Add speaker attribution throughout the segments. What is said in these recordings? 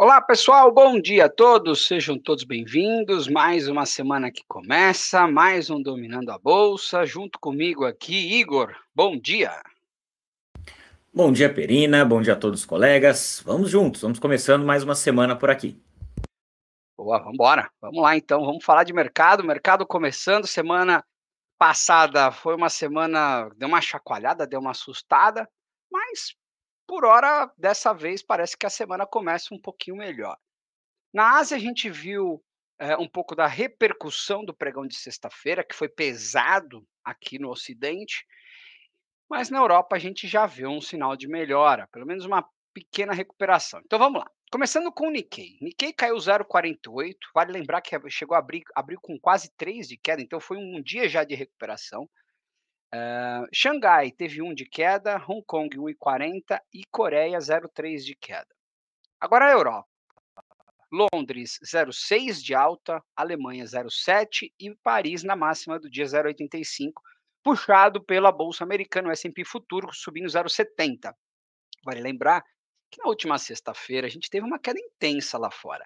Speaker 1: Olá, pessoal, bom dia a todos, sejam todos bem-vindos. Mais uma semana que começa, mais um Dominando a Bolsa. Junto comigo aqui, Igor, bom dia.
Speaker 2: Bom dia, Perina, bom dia a todos os colegas. Vamos juntos, vamos começando mais uma semana por aqui.
Speaker 1: Boa, vamos embora. Vamos lá então, vamos falar de mercado. Mercado começando, semana passada foi uma semana, deu uma chacoalhada, deu uma assustada, mas por hora, dessa vez, parece que a semana começa um pouquinho melhor. Na Ásia, a gente viu é, um pouco da repercussão do pregão de sexta-feira, que foi pesado aqui no Ocidente, mas na Europa a gente já viu um sinal de melhora, pelo menos uma pequena recuperação. Então vamos lá. Começando com o Nikkei. Nikkei caiu 0,48. Vale lembrar que chegou a abrir, abriu com quase 3 de queda, então foi um dia já de recuperação. Uh, Xangai teve 1 de queda, Hong Kong 1,40 e Coreia 0,3 de queda. Agora a Europa. Londres 0,6 de alta, Alemanha 0,7 e Paris na máxima do dia 0,85, puxado pela Bolsa Americana, o S&P Futuro subindo 0,70. Vale lembrar que na última sexta-feira a gente teve uma queda intensa lá fora.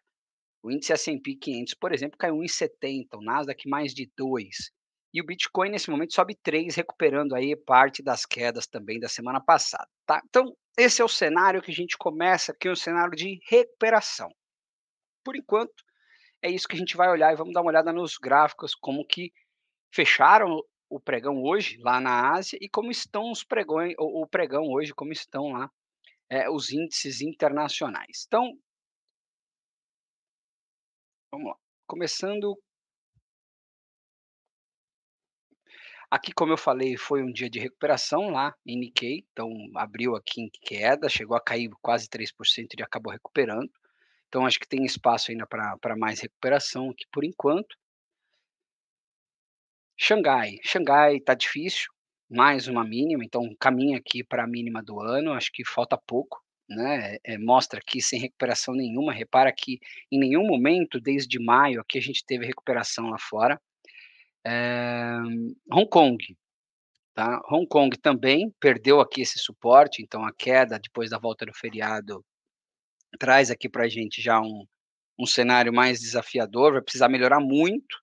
Speaker 1: O índice S&P 500, por exemplo, caiu 1,70, o Nasdaq mais de 2. E o Bitcoin nesse momento sobe 3, recuperando aí parte das quedas também da semana passada, tá? Então, esse é o cenário que a gente começa aqui, um cenário de recuperação. Por enquanto, é isso que a gente vai olhar e vamos dar uma olhada nos gráficos como que fecharam o pregão hoje lá na Ásia e como estão os pregões, o pregão hoje, como estão lá é, os índices internacionais. Então, vamos lá. Começando Aqui, como eu falei, foi um dia de recuperação lá em Nikkei, então abriu aqui em queda, chegou a cair quase 3% e acabou recuperando. Então acho que tem espaço ainda para mais recuperação aqui por enquanto. Xangai. Xangai está difícil, mais uma mínima, então caminha aqui para a mínima do ano, acho que falta pouco. Né, é, mostra aqui sem recuperação nenhuma. Repara que em nenhum momento, desde maio, aqui a gente teve recuperação lá fora. É, Hong Kong. Tá? Hong Kong também perdeu aqui esse suporte, então a queda depois da volta do feriado traz aqui para a gente já um, um cenário mais desafiador, vai precisar melhorar muito,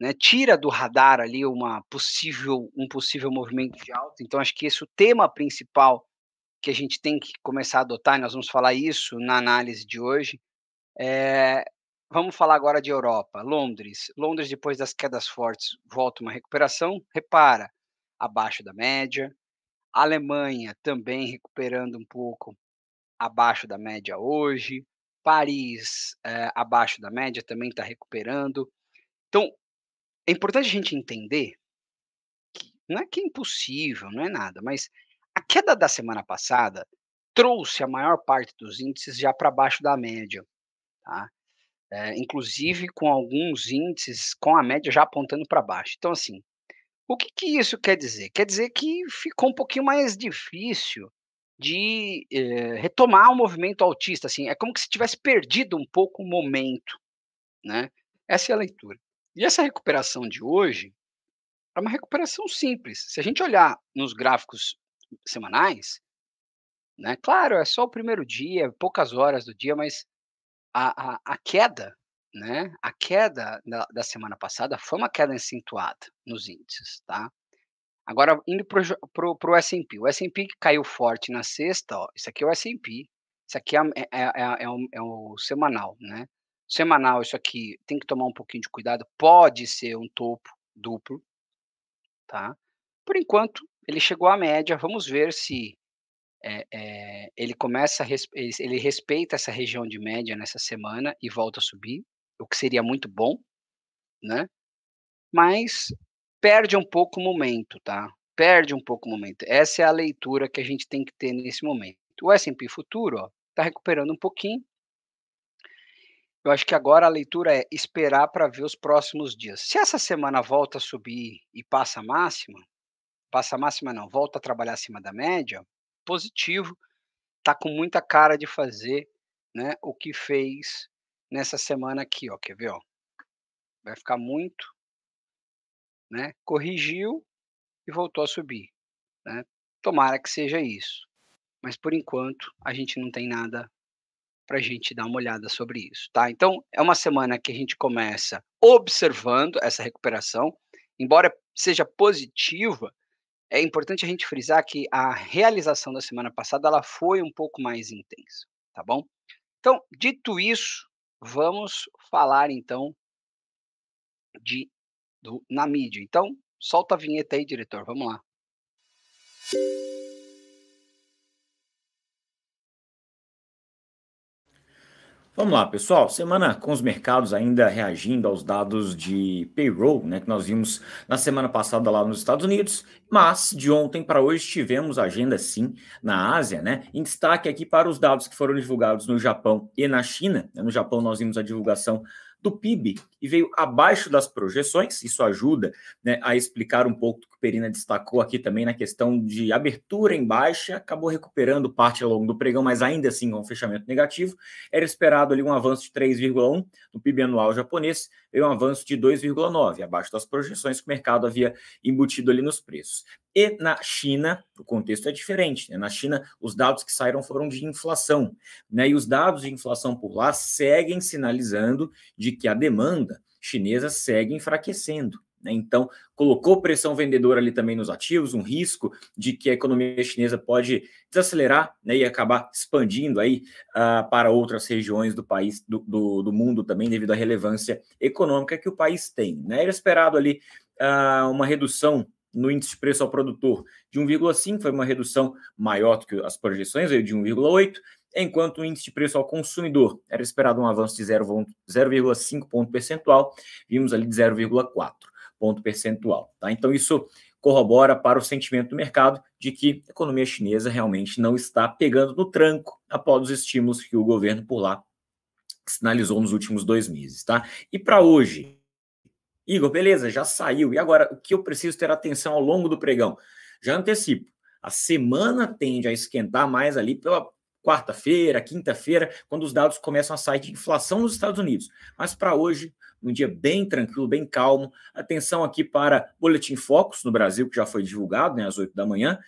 Speaker 1: né? tira do radar ali uma possível, um possível movimento de alta, então acho que esse é o tema principal que a gente tem que começar a adotar, nós vamos falar isso na análise de hoje, é, Vamos falar agora de Europa. Londres. Londres, depois das quedas fortes, volta uma recuperação. Repara, abaixo da média. Alemanha também recuperando um pouco, abaixo da média hoje. Paris, é, abaixo da média, também está recuperando. Então, é importante a gente entender que não é que é impossível, não é nada, mas a queda da semana passada trouxe a maior parte dos índices já para baixo da média. Tá? é, inclusive com alguns índices com a média já apontando para baixo. Então, assim, o que, que isso quer dizer? Quer dizer que ficou um pouquinho mais difícil de eh, retomar o movimento autista, assim, é como se tivesse perdido um pouco o momento, né? Essa é a leitura. E essa recuperação de hoje é uma recuperação simples. Se a gente olhar nos gráficos semanais, né? Claro, é só o primeiro dia, poucas horas do dia, mas a, a, a queda, né? A queda da, da, semana passada foi uma queda acentuada nos índices, tá? Agora, indo para o S&P. O S&P caiu forte na sexta, ó, isso aqui é o S&P, isso aqui é, é, é, é, o, é o semanal, né? Semanal, isso aqui tem que tomar um pouquinho de cuidado, pode ser um topo duplo, tá? Por enquanto, ele chegou à média, vamos ver se é, é, ele começa ele respeita essa região de média nessa semana e volta a subir, o que seria muito bom, né? Mas perde um pouco o momento, tá? Perde um pouco o momento. Essa é a leitura que a gente tem que ter nesse momento. O S&P futuro, ó, tá recuperando um pouquinho. Eu acho que agora a leitura é esperar para ver os próximos dias. Se essa semana volta a subir e passa a máxima, passa a máxima não, volta a trabalhar acima da média, positivo, está com muita cara de fazer né, o que fez nessa semana aqui, ó, quer ver? Ó? Vai ficar muito, né? Corrigiu e voltou a subir, né? Tomara que seja isso. Mas por enquanto a gente não tem nada para a gente dar uma olhada sobre isso, tá? Então é uma semana que a gente começa observando essa recuperação, embora seja positiva, é importante a gente frisar que a realização da semana passada ela foi um pouco mais intensa, tá bom? Então, dito isso, vamos falar então de do, na mídia. Então, solta a vinheta aí, diretor, vamos lá.
Speaker 2: Vamos lá, pessoal. Semana com os mercados ainda reagindo aos dados de payroll, né, que nós vimos na semana passada lá nos Estados Unidos, mas de ontem para hoje tivemos agenda sim na Ásia, né? Em destaque aqui para os dados que foram divulgados no Japão e na China. No Japão nós vimos a divulgação do PIB, e veio abaixo das projeções. Isso ajuda né, a explicar um pouco o que o Perina destacou aqui também na questão de abertura em baixa, acabou recuperando parte ao longo do pregão, mas ainda assim com é um fechamento negativo. Era esperado ali um avanço de 3,1 no PIB anual japonês, veio um avanço de 2,9, abaixo das projeções que o mercado havia embutido ali nos preços. E na China, o contexto é diferente. Né? Na China, os dados que saíram foram de inflação. Né? E os dados de inflação por lá seguem sinalizando de que a demanda chinesa segue enfraquecendo. Né? Então, colocou pressão vendedora ali também nos ativos, um risco de que a economia chinesa pode desacelerar né, e acabar expandindo aí uh, para outras regiões do país, do, do, do, mundo também, devido à relevância econômica que o país tem. Né? Era esperado ali uh, uma redução no índice de preço ao produtor de 1,5, foi uma redução maior do que as projeções, veio de 1,8, enquanto o índice de preço ao consumidor era esperado um avanço de 0,5 ponto percentual, vimos ali de 0,4 ponto percentual. Tá? Então, isso corrobora para o sentimento do mercado de que a economia chinesa realmente não está pegando no tranco após os estímulos que o governo por lá sinalizou nos últimos dois meses. Tá? E para hoje, Igor, beleza, já saiu. E agora, o que eu preciso ter atenção ao longo do pregão? Já antecipo. A semana tende a esquentar mais ali pela quarta-feira, quinta-feira, quando os dados começam a sair de inflação nos Estados Unidos. Mas para hoje, um dia bem tranquilo, bem calmo. Atenção aqui para Boletim Focus no Brasil, que já foi divulgado né, às 8 da manhã.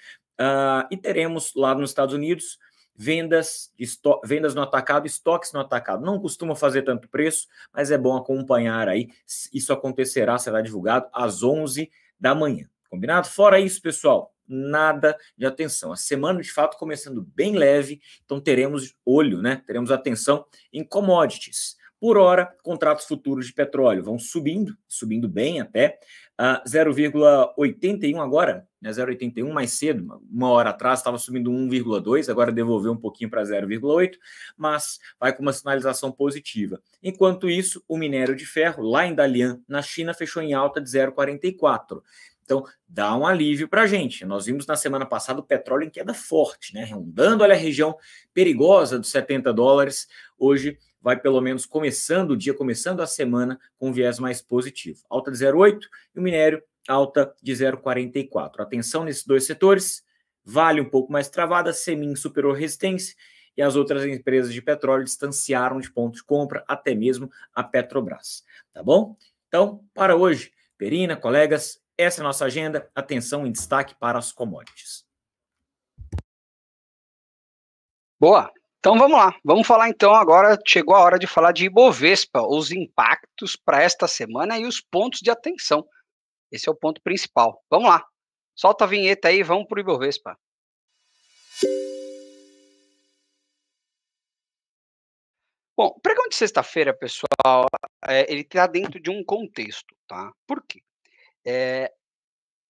Speaker 2: Uh, e teremos lá nos Estados Unidos vendas, esto... vendas no atacado, estoques no atacado. Não costuma fazer tanto preço, mas é bom acompanhar aí. Isso acontecerá, será divulgado às 11 da manhã. Combinado? Fora isso, pessoal, nada de atenção. A semana, de fato, começando bem leve, então teremos olho, né? Teremos atenção em commodities. Por hora, contratos futuros de petróleo vão subindo, subindo bem até, uh, 0,81 agora, né, 0,81 mais cedo, uma hora atrás estava subindo 1,2, agora devolveu um pouquinho para 0,8, mas vai com uma sinalização positiva. Enquanto isso, o minério de ferro lá em Dalian, na China, fechou em alta de 0,44. Então, dá um alívio para a gente. Nós vimos na semana passada o petróleo em queda forte, né? Rondando olha, a região perigosa dos 70 dólares. Hoje vai pelo menos começando o dia, começando a semana com um viés mais positivo. Alta de 0,8 e o minério alta de 0,44. Atenção nesses dois setores. Vale um pouco mais travada, Semin superou resistência e as outras empresas de petróleo distanciaram de ponto de compra, até mesmo a Petrobras. Tá bom? Então, para hoje, Perina, colegas, essa é a nossa agenda. Atenção em destaque para as commodities.
Speaker 1: Boa. Então vamos lá. Vamos falar então agora. Chegou a hora de falar de Ibovespa, os impactos para esta semana e os pontos de atenção. Esse é o ponto principal. Vamos lá. Solta a vinheta aí, vamos para o Ibovespa. Bom, o pregão de sexta-feira, pessoal, é, ele está dentro de um contexto, tá? Por quê? É,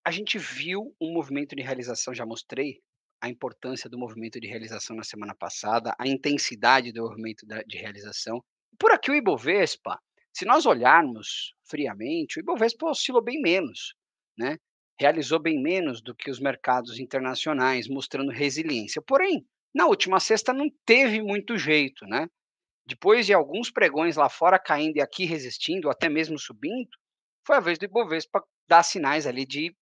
Speaker 1: a gente viu um movimento de realização, já mostrei a importância do movimento de realização na semana passada, a intensidade do movimento de realização. Por aqui o Ibovespa, se nós olharmos friamente, o Ibovespa oscilou bem menos, né? Realizou bem menos do que os mercados internacionais, mostrando resiliência. Porém, na última sexta não teve muito jeito, né? Depois de alguns pregões lá fora caindo e aqui resistindo, ou até mesmo subindo, foi a vez do Ibovespa dar sinais ali de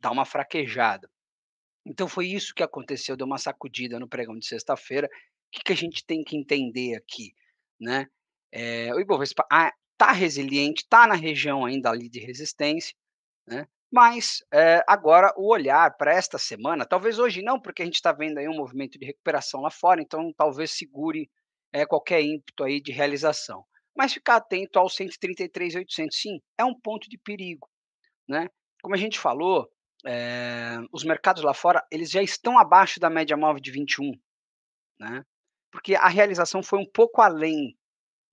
Speaker 1: dar uma fraquejada. Então foi isso que aconteceu, deu uma sacudida no pregão de sexta-feira. O que, que, a gente tem que entender aqui, né? É, o Ibovespa está ah, tá resiliente, está na região ainda ali de resistência, né? Mas é, agora o olhar para esta semana, talvez hoje não, porque a gente está vendo aí um movimento de recuperação lá fora, então talvez segure é, qualquer ímpeto aí de realização mas ficar atento ao 133,800, sim, é um ponto de perigo. Né? Como a gente falou, é, os mercados lá fora eles já estão abaixo da média móvel de 21, né? porque a realização foi um pouco além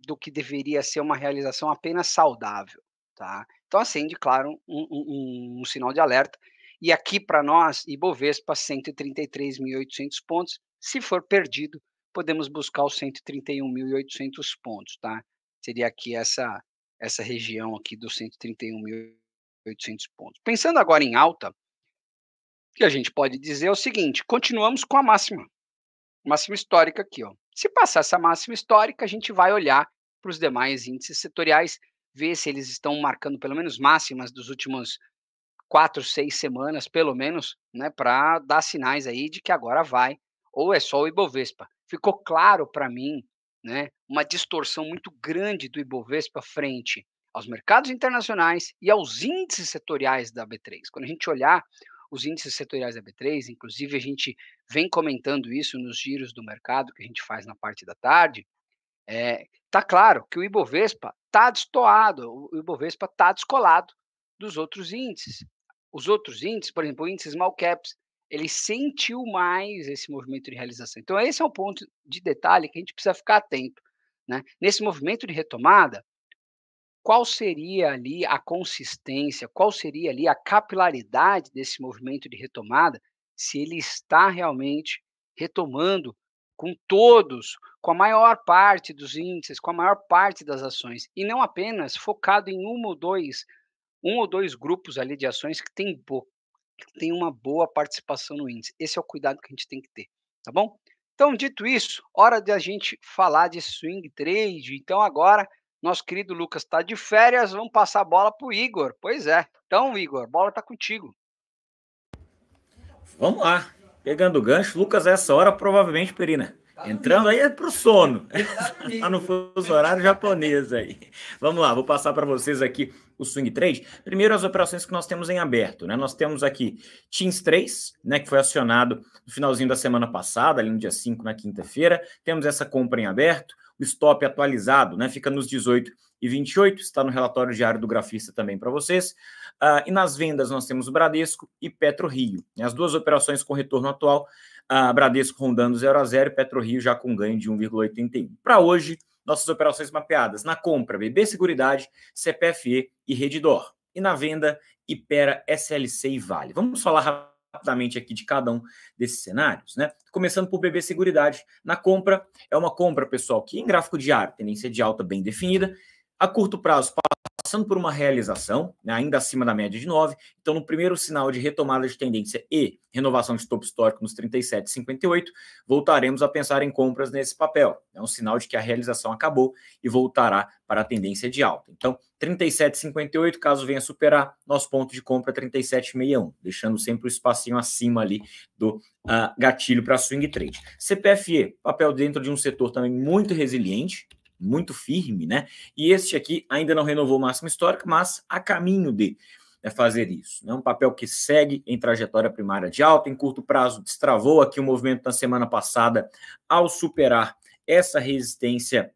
Speaker 1: do que deveria ser uma realização apenas saudável. Tá? Então acende, claro, um, um, um sinal de alerta. E aqui para nós, Ibovespa, 133.800 pontos. Se for perdido, podemos buscar os 131.800 pontos, tá? seria aqui essa, essa região aqui dos 131.800 pontos. Pensando agora em alta, o que a gente pode dizer é o seguinte, continuamos com a máxima, máxima histórica aqui. Ó. Se passar essa máxima histórica, a gente vai olhar para os demais índices setoriais, ver se eles estão marcando pelo menos máximas dos últimos quatro, seis semanas, pelo menos, né, para dar sinais aí de que agora vai, ou é só o Ibovespa. Ficou claro para mim né, uma distorção muito grande do Ibovespa frente aos mercados internacionais e aos índices setoriais da B3. Quando a gente olhar os índices setoriais da B3, inclusive a gente vem comentando isso nos giros do mercado que a gente faz na parte da tarde, é, tá claro que o Ibovespa está destoado, o Ibovespa está descolado dos outros índices. Os outros índices, por exemplo, o índice Small Caps, ele sentiu mais esse movimento de realização. Então, esse é um ponto de detalhe que a gente precisa ficar atento. Né? Nesse movimento de retomada, qual seria ali a consistência, qual seria ali a capilaridade desse movimento de retomada, se ele está realmente retomando com todos, com a maior parte dos índices, com a maior parte das ações, e não apenas focado em um ou dois, um ou dois grupos ali de ações que pouco tem uma boa participação no índice. Esse é o cuidado que a gente tem que ter, tá bom? Então, dito isso, hora de a gente falar de swing trade. Então, agora, nosso querido Lucas está de férias, vamos passar a bola para o Igor. Pois é. Então, Igor, a bola está contigo.
Speaker 2: Vamos lá. Pegando o gancho, Lucas, essa hora provavelmente, Perina. Tá Entrando aí é o sono. Está tá no fuso horário japonês aí. Vamos lá, vou passar para vocês aqui o swing trade, primeiro as operações que nós temos em aberto, né? Nós temos aqui Teams 3, né, que foi acionado no finalzinho da semana passada, ali no dia 5, na quinta-feira. Temos essa compra em aberto, o stop atualizado, né? Fica nos 18 e 28, está no relatório diário do grafista também para vocês. Uh, e nas vendas nós temos o Bradesco e Petro Rio, né? as duas operações com retorno atual, uh, Bradesco rondando 0 a 0 Petro Rio já com ganho de 1,81. Para hoje, nossas operações mapeadas na compra BB Seguridade, CPFE e Redidor. E na venda, Ipera, SLC e Vale. Vamos falar rapidamente aqui de cada um desses cenários, né? Começando por BB Seguridade. Na compra, é uma compra, pessoal, que em gráfico diário, tendência de alta bem definida. A curto prazo, passando por uma realização, né, ainda acima da média de 9. Então, no primeiro sinal de retomada de tendência e renovação de topo histórico nos 37,58, voltaremos a pensar em compras nesse papel. É um sinal de que a realização acabou e voltará para a tendência de alta. Então, 37,58, caso venha superar, nosso ponto de compra é 37,61, deixando sempre o espacinho acima ali do uh, gatilho para swing trade. CPFE, papel dentro de um setor também muito resiliente, muito firme, né? E este aqui ainda não renovou o máximo histórico, mas a caminho de né, fazer isso. É né? um papel que segue em trajetória primária de alta, em curto prazo, destravou aqui o movimento na semana passada ao superar essa resistência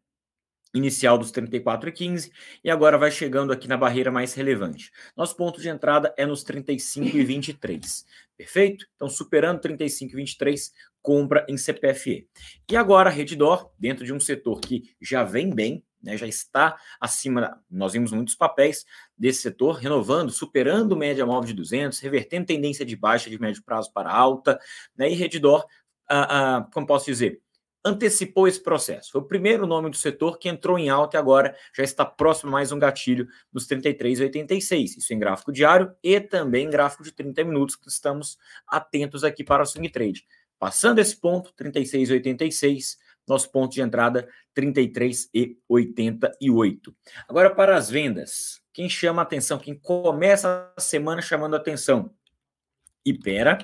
Speaker 2: inicial dos 34,15 e agora vai chegando aqui na barreira mais relevante. Nosso ponto de entrada é nos 35,23, perfeito? Então, superando 35,23, compra em CPFE. E agora a Redditor, dentro de um setor que já vem bem, né, já está acima, nós vimos muitos papéis desse setor renovando, superando média móvel de 200, revertendo tendência de baixa de médio prazo para alta, né, e Redditor, ah, ah, como posso dizer, antecipou esse processo. Foi o primeiro nome do setor que entrou em alta e agora já está próximo mais um gatilho dos 33,86. Isso em gráfico diário e também em gráfico de 30 minutos, que estamos atentos aqui para o swing trade. Passando esse ponto, 36,86, nosso ponto de entrada 33,88. Agora para as vendas. Quem chama atenção, quem começa a semana chamando atenção? Ipera,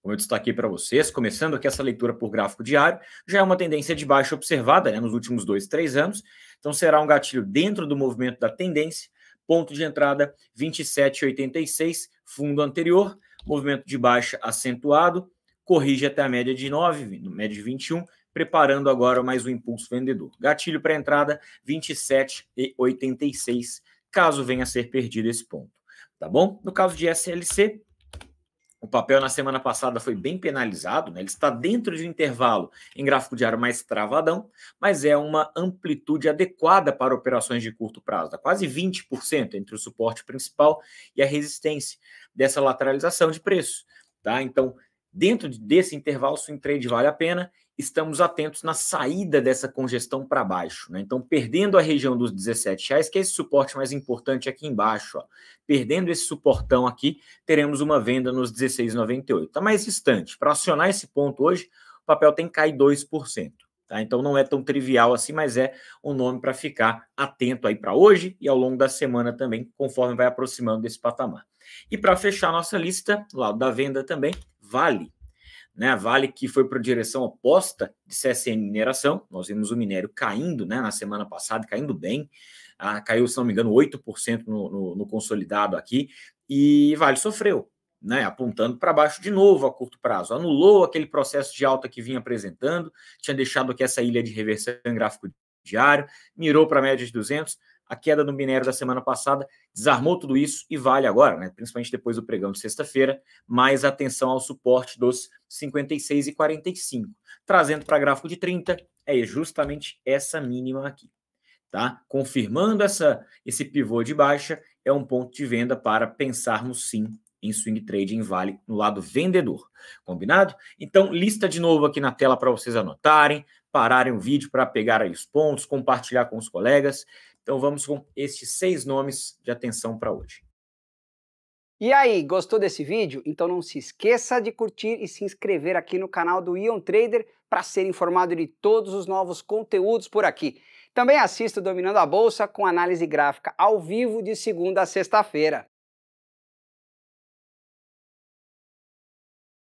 Speaker 2: como eu destaquei para vocês, começando aqui essa leitura por gráfico diário, já é uma tendência de baixa observada né, nos últimos dois, três anos. Então será um gatilho dentro do movimento da tendência. Ponto de entrada 27,86, fundo anterior, movimento de baixa acentuado, corrige até a média de 9, média de 21, preparando agora mais um impulso vendedor. Gatilho para entrada 27,86, e caso venha a ser perdido esse ponto, tá bom? No caso de SLC, o papel na semana passada foi bem penalizado, né? ele está dentro de um intervalo em gráfico diário mais travadão, mas é uma amplitude adequada para operações de curto prazo, dá tá quase 20% entre o suporte principal e a resistência dessa lateralização de preço. Tá? Então, Dentro desse intervalo, swing trade vale a pena. Estamos atentos na saída dessa congestão para baixo. Né? Então, perdendo a região dos 17 reais, que é esse suporte mais importante aqui embaixo, ó. perdendo esse suportão aqui, teremos uma venda nos 16,98. Está mais distante. Para acionar esse ponto hoje, o papel tem que cair 2%. Tá? Então não é tão trivial assim, mas é um nome para ficar atento aí para hoje e ao longo da semana também, conforme vai aproximando desse patamar. E para fechar nossa lista, lado da venda também, Vale. Né, a Vale que foi para a direção oposta de CSN Mineração, nós vimos o minério caindo né, na semana passada, caindo bem, ah, caiu, se não me engano, 8% no, no, no consolidado aqui, e Vale sofreu, né, apontando para baixo de novo a curto prazo. Anulou aquele processo de alta que vinha apresentando, tinha deixado aqui essa ilha de reversão em gráfico diário, mirou para a média de 200, a queda do minério da semana passada desarmou tudo isso e vale agora, né, principalmente depois do pregão de sexta-feira, mais atenção ao suporte dos 56 e 45. Trazendo para gráfico de 30, é justamente essa mínima aqui. Tá? Confirmando essa, esse pivô de baixa, é um ponto de venda para pensarmos sim em swing trading vale no lado vendedor. Combinado? Então, lista de novo aqui na tela para vocês anotarem, pararem o vídeo para pegar aí os pontos, compartilhar com os colegas. Então vamos com estes seis nomes de atenção para hoje.
Speaker 1: E aí, gostou desse vídeo? Então não se esqueça de curtir e se inscrever aqui no canal do Ion Trader para ser informado de todos os novos conteúdos por aqui. Também assista Dominando a Bolsa com análise gráfica ao vivo de segunda a sexta-feira.